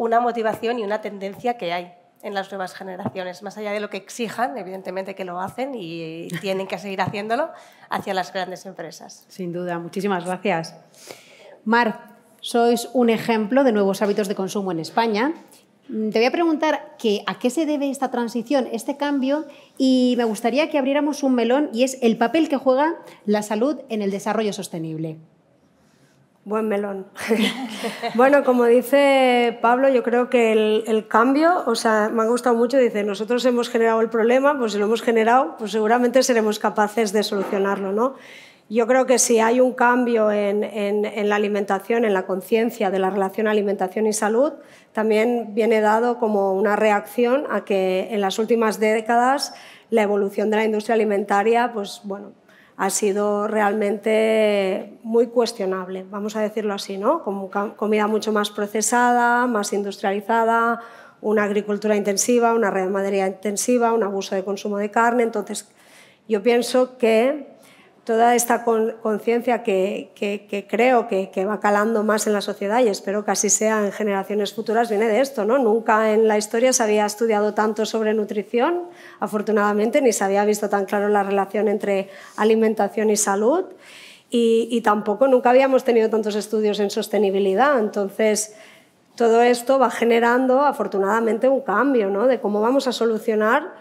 una motivación y una tendencia que hay en las nuevas generaciones, más allá de lo que exijan, evidentemente que lo hacen y tienen que seguir haciéndolo, hacia las grandes empresas. Sin duda, muchísimas gracias. Mar, sois un ejemplo de nuevos hábitos de consumo en España. Mm, te voy a preguntar que, a qué se debe esta transición, este cambio, y me gustaría que abriéramos un melón y es el papel que juega la salud en el desarrollo sostenible. Buen melón. bueno, como dice Pablo, yo creo que el, cambio, o sea, me ha gustado mucho, dice, nosotros hemos generado el problema, pues si lo hemos generado, pues seguramente seremos capaces de solucionarlo, ¿no? Yo creo que si hay un cambio en, en la alimentación, en la conciencia de la relación alimentación y salud, también viene dado como una reacción a que en las últimas décadas la evolución de la industria alimentaria, pues bueno, ha sido realmente muy cuestionable, vamos a decirlo así, ¿no? Como comida mucho más procesada, más industrializada, una agricultura intensiva, una red de intensiva, un abuso de consumo de carne. Entonces, yo pienso que toda esta conciencia que, creo que, va calando más en la sociedad y espero que así sea en generaciones futuras viene de esto. ¿no? Nunca en la historia se había estudiado tanto sobre nutrición, afortunadamente, ni se había visto tan claro la relación entre alimentación y salud y, y tampoco nunca habíamos tenido tantos estudios en sostenibilidad. Entonces, todo esto va generando, afortunadamente, un cambio ¿no? de cómo vamos a solucionar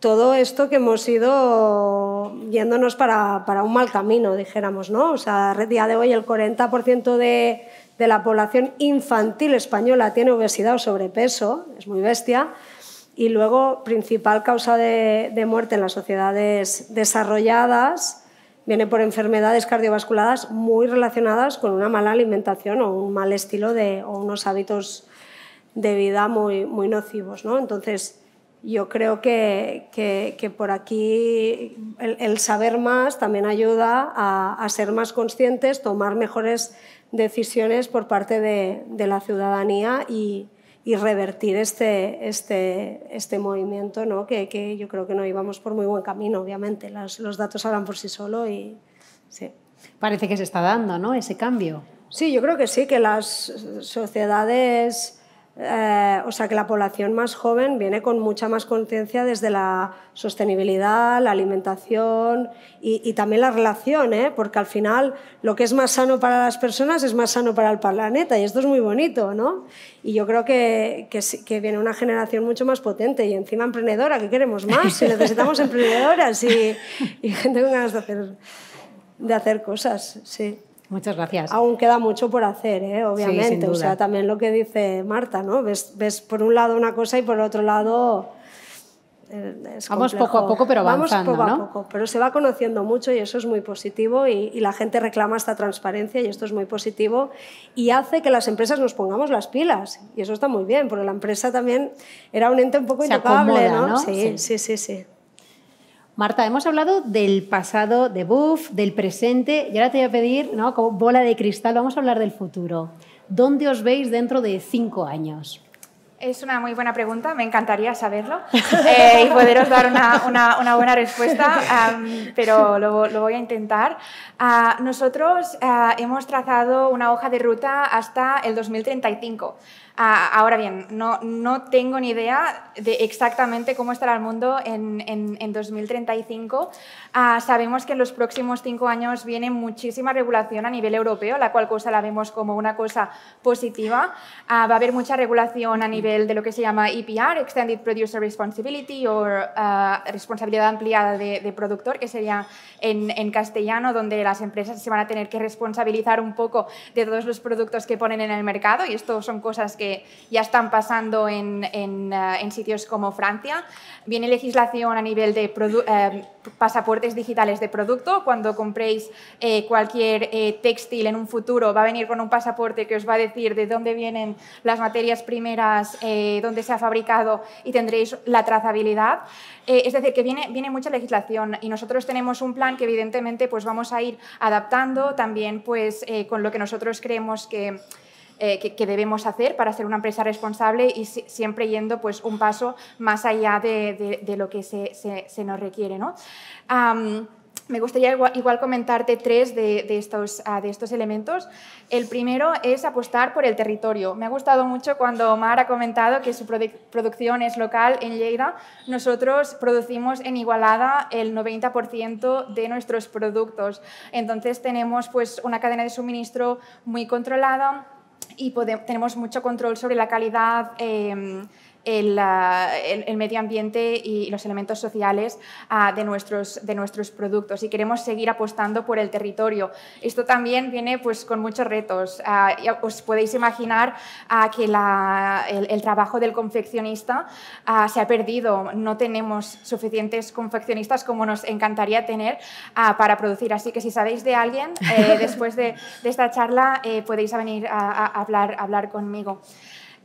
todo esto que hemos ido yéndonos para, un mal camino, dijéramos, ¿no? O sea, a día de hoy el 40% de, la población infantil española tiene obesidad o sobrepeso, es muy bestia, y luego principal causa de, muerte en las sociedades desarrolladas viene por enfermedades cardiovasculares muy relacionadas con una mala alimentación o un mal estilo de, o unos hábitos de vida muy, muy nocivos, ¿no? Entonces, yo creo que, que, por aquí el, saber más también ayuda a, ser más conscientes, tomar mejores decisiones por parte de, la ciudadanía y, revertir este, este, este movimiento, ¿no? que, yo creo que no íbamos por muy buen camino, obviamente. Los, los datos hablan por sí solo y sí. Parece que se está dando ¿no? ese cambio. Sí, yo creo que sí, que las sociedades eh, o sea que la población más joven viene con mucha más conciencia desde la sostenibilidad, la alimentación y, también la relación, ¿eh? porque al final lo que es más sano para las personas es más sano para el planeta y esto es muy bonito, ¿no? Y yo creo que, viene una generación mucho más potente y encima emprendedora, ¿qué queremos más? Si necesitamos emprendedoras y, gente con ganas de hacer, de hacer cosas, sí. Muchas gracias. Aún queda mucho por hacer, ¿eh? obviamente. o sea, también lo que dice Marta, ¿no? Ves, ves por un lado una cosa y por otro lado. Eh, es Vamos poco a poco, pero avanzando, Vamos poco a poco, pero se va conociendo mucho y eso es muy positivo y, la gente reclama esta transparencia y esto es muy positivo y hace que las empresas nos pongamos las pilas y eso está muy bien, porque la empresa también era un ente un poco se ¿no? sí, sí, sí. sí. Marta, hemos hablado del pasado de Buff, del presente, y ahora te voy a pedir, ¿no? como bola de cristal, vamos a hablar del futuro. ¿Dónde os veis dentro de cinco años? Es una muy buena pregunta, me encantaría saberlo eh, y poderos dar una, buena respuesta, pero lo, voy a intentar. Ah, nosotros ah, hemos trazado una hoja de ruta hasta el 2035. Ah, ahora bien, no, no tengo ni idea de exactamente cómo estará el mundo en, 2035. Ah, sabemos que en los próximos cinco años viene muchísima regulación a nivel europeo, la cual cosa la vemos como una cosa positiva. Ah, va a haber mucha regulación a nivel de lo que se llama EPR, Extended Producer Responsibility, o responsabilidad ampliada de, productor, que sería en, en castellano, donde las empresas se van a tener que responsabilizar un poco de todos los productos que ponen en el mercado, y esto son cosas que ya están pasando en, eh, en, sitios como Francia. Viene legislación a nivel de eh, pasaportes digitales de producto. Cuando compréis eh, cualquier textil en un futuro, va a venir con un pasaporte que os va a decir de dónde vienen las materias primeras, dónde se ha fabricado y tendréis la trazabilidad. es decir, que viene, viene mucha legislación y nosotros tenemos un plan que evidentemente pues, vamos a ir adaptando también pues, con lo que nosotros creemos que eh, que, debemos hacer para ser una empresa responsable y siempre yendo pues, un paso más allá de, lo que se, nos requiere. ¿no? me gustaría igual, comentarte tres de, estos, ah, de estos elementos. El primero es apostar por el territorio. Me ha gustado mucho cuando Omar ha comentado que su producción es local en Lleida. Nosotros producimos en Igualada el 90% de nuestros productos. Entonces tenemos pues, una cadena de suministro muy controlada y tenemos mucho control sobre la calidad. Eh, el, medio ambiente y los elementos sociales ah, de, nuestros, de nuestros productos y queremos seguir apostando por el territorio. Esto también viene pues, con muchos retos. Ah, os podéis imaginar ah, que el, trabajo del confeccionista se ha perdido. No tenemos suficientes confeccionistas como nos encantaría tener para producir. Así que si sabéis de alguien, eh, después de, esta charla eh, podéis venir a, hablar, a hablar conmigo.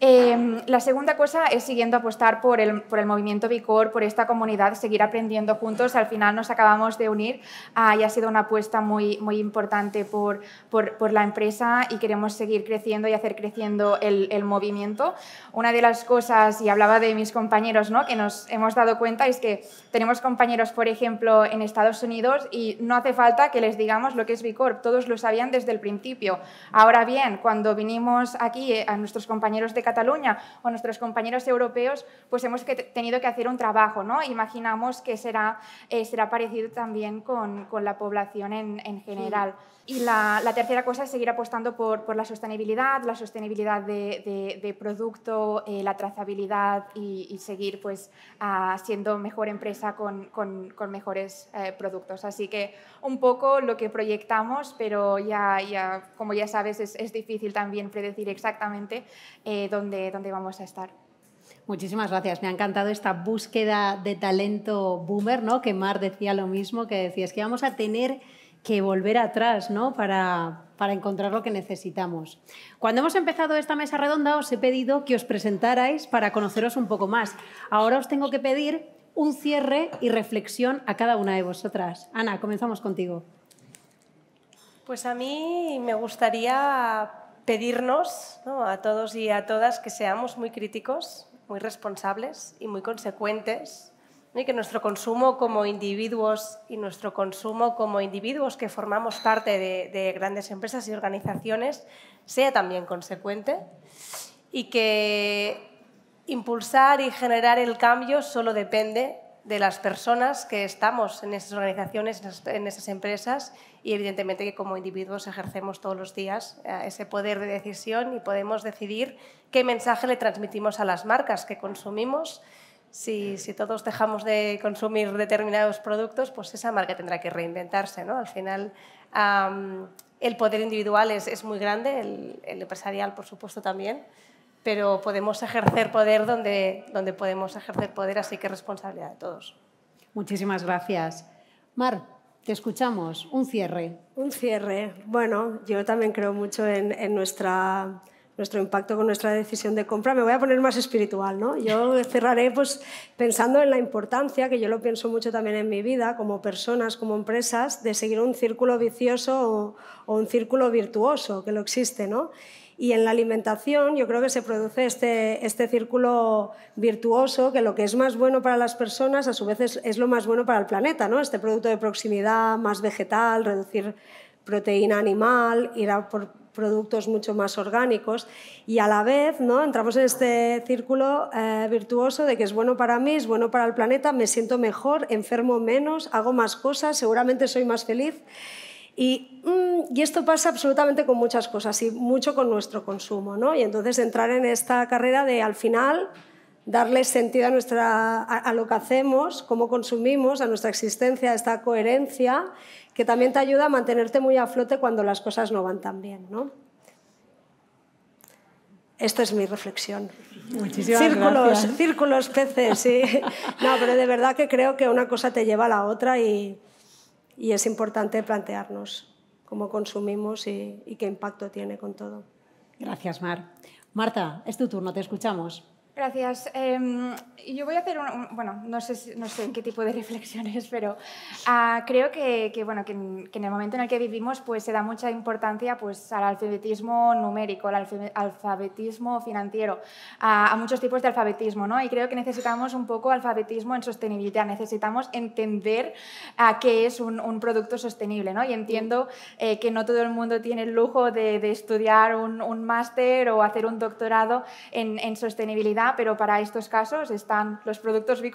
Em, la segunda cosa es siguiendo apostar por el, por el movimiento Bicor, por esta comunidad, seguir aprendiendo juntos. Al final nos acabamos de unir ah, y ha sido una apuesta muy, muy importante por, por, la empresa y queremos seguir creciendo y hacer creciendo el, movimiento. Una de las cosas, y hablaba de mis compañeros, ¿no? que nos hemos dado cuenta es que tenemos compañeros, por ejemplo, en Estados Unidos y no hace falta que les digamos lo que es vicor todos lo sabían desde el principio. Ahora bien, cuando vinimos aquí eh, a nuestros compañeros de Cataluña, Cataluña o nuestros compañeros europeos, pues hemos tenido que hacer un trabajo. ¿no? Imaginamos que será, eh, será parecido también con, con la población en, en general. Y la, tercera cosa es seguir apostando por, por la sostenibilidad, la sostenibilidad de, de, producto, eh, la trazabilidad y, seguir pues, siendo mejor empresa con, con, mejores eh, productos. Así que un poco lo que proyectamos, pero ya, ya como ya sabes, es, es difícil también predecir exactamente dónde dónde, vamos a estar. Muchísimas gracias. Me ha encantado esta búsqueda de talento boomer, ¿no? Que Mar decía lo mismo, que decía es que vamos a tener que volver atrás, ¿no? Para, para encontrar lo que necesitamos. Cuando hemos empezado esta mesa redonda os he pedido que os presentarais para conoceros un poco más. Ahora os tengo que pedir un cierre y reflexión a cada una de vosotras. Ana, comenzamos contigo. Pues a mí me gustaría pedirnos a todos y a todas que seamos muy críticos, muy responsables y muy consecuentes, y que nuestro consumo como individuos y nuestro consumo como individuos que formamos parte de grandes empresas y organizaciones sea también consecuente y que impulsar y generar el cambio solo depende de las personas que estamos en esas organizaciones, en esas empresas y evidentemente que como individuos ejercemos todos los días eh, ese poder de decisión y podemos decidir qué mensaje le transmitimos a las marcas que consumimos. Si, todos dejamos de consumir determinados productos, pues esa marca tendrá que reinventarse. ¿no? Al final, el poder individual es, muy grande, el empresarial, por supuesto, también pero podemos ejercer poder donde, donde podemos ejercer poder, así que responsabilidad de todos. Muchísimas gracias. Mar, te escuchamos. Un cierre. Un cierre. Bueno, yo también creo mucho en, nuestra nuestro impacto con nuestra decisión de compra, me voy a poner más espiritual, ¿no? Yo cerraré pues pensando en la importancia, que yo lo pienso mucho también en mi vida, como personas, como empresas, de seguir un círculo vicioso o, un círculo virtuoso, que lo existe, ¿no? Y en la alimentación yo creo que se produce este, este círculo virtuoso, que lo que es más bueno para las personas a su vez es, lo más bueno para el planeta, ¿no? Este producto de proximidad más vegetal, reducir proteína animal, ir a por productos mucho más orgánicos y a la vez ¿no? entramos en este círculo eh, virtuoso de que es bueno para mí, es bueno para el planeta, me siento mejor, enfermo menos, hago más cosas, seguramente soy más feliz Mm, y, esto pasa absolutamente con muchas cosas y mucho con nuestro consumo, ¿no? Y entonces entrar en esta carrera de al final darle sentido a, nuestra, a, lo que hacemos, cómo consumimos, a nuestra existencia, a esta coherencia, que también te ayuda a mantenerte muy a flote cuando las cosas no van tan bien. ¿no? Esta es mi reflexión. Muchísimas círculos, gracias. Círculos, peces, sí. No, pero de verdad que creo que una cosa te lleva a la otra y, y es importante plantearnos cómo consumimos y, qué impacto tiene con todo. Gracias, Mar. Marta, es tu turno, te escuchamos. Gracias. Em, yo voy a hacer, un, bueno, no sé, sé en qué tipo de reflexiones, pero ah, creo que, bueno, que en, el momento en el que vivimos pues, se da mucha importancia pues, al alfabetismo numérico, al alfabetismo financiero, a, muchos tipos de alfabetismo. ¿no? Y creo que necesitamos un poco alfabetismo en sostenibilidad, necesitamos entender a ah, qué es un, producto sostenible. ¿no? Y entiendo eh, que no todo el mundo tiene el lujo de, estudiar un, máster o hacer un doctorado en sostenibilidad pero para estos casos están los productos B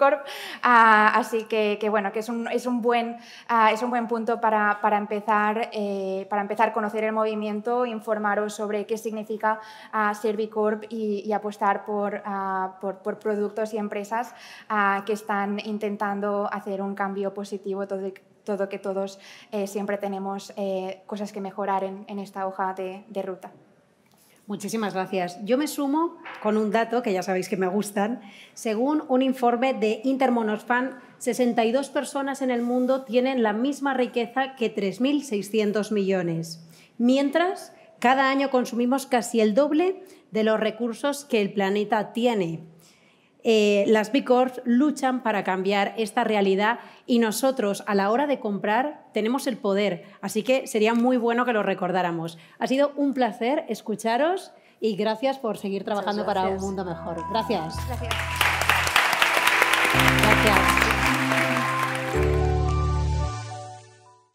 ah, así que, bueno, que es un, es un, buen, ah, es un buen punto para, para empezar, eh, para empezar a conocer el movimiento, informaros sobre qué significa ah, ser B y, apostar por, por, productos y empresas que están intentando hacer un cambio positivo todo que todos eh, siempre tenemos eh, cosas que mejorar en, esta hoja de ruta. Muchísimas gracias. Yo me sumo con un dato que ya sabéis que me gustan. Según un informe de Intermonosfan, 62 personas en el mundo tienen la misma riqueza que 3.600 millones. Mientras, cada año consumimos casi el doble de los recursos que el planeta tiene. Eh, las B Corps luchan para cambiar esta realidad y nosotros a la hora de comprar tenemos el poder, así que sería muy bueno que lo recordáramos. Ha sido un placer escucharos y gracias por seguir trabajando para un mundo mejor. gracias.